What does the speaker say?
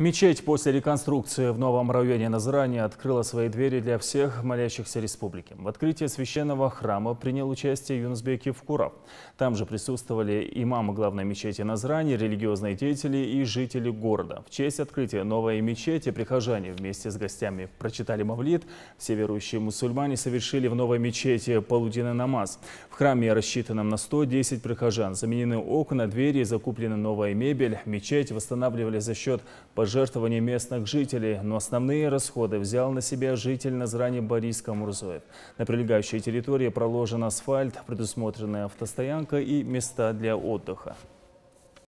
Мечеть после реконструкции в новом районе Назрани открыла свои двери для всех молящихся республики. В открытии священного храма принял участие Юнусбек Евкуров. Там же присутствовали имамы главной мечети Назрани, религиозные деятели и жители города. В честь открытия новой мечети прихожане вместе с гостями прочитали мавлид. Все верующие мусульмане совершили в новой мечети полуденный намаз. В храме, рассчитанном на 110 прихожан, заменены окна, двери, закуплена новая мебель. Мечеть восстанавливали за счет пожарных пожертвований местных жителей, но основные расходы взял на себя житель на Назрани Борис Камурзоев. На прилегающей территории проложен асфальт, предусмотрена автостоянка и места для отдыха.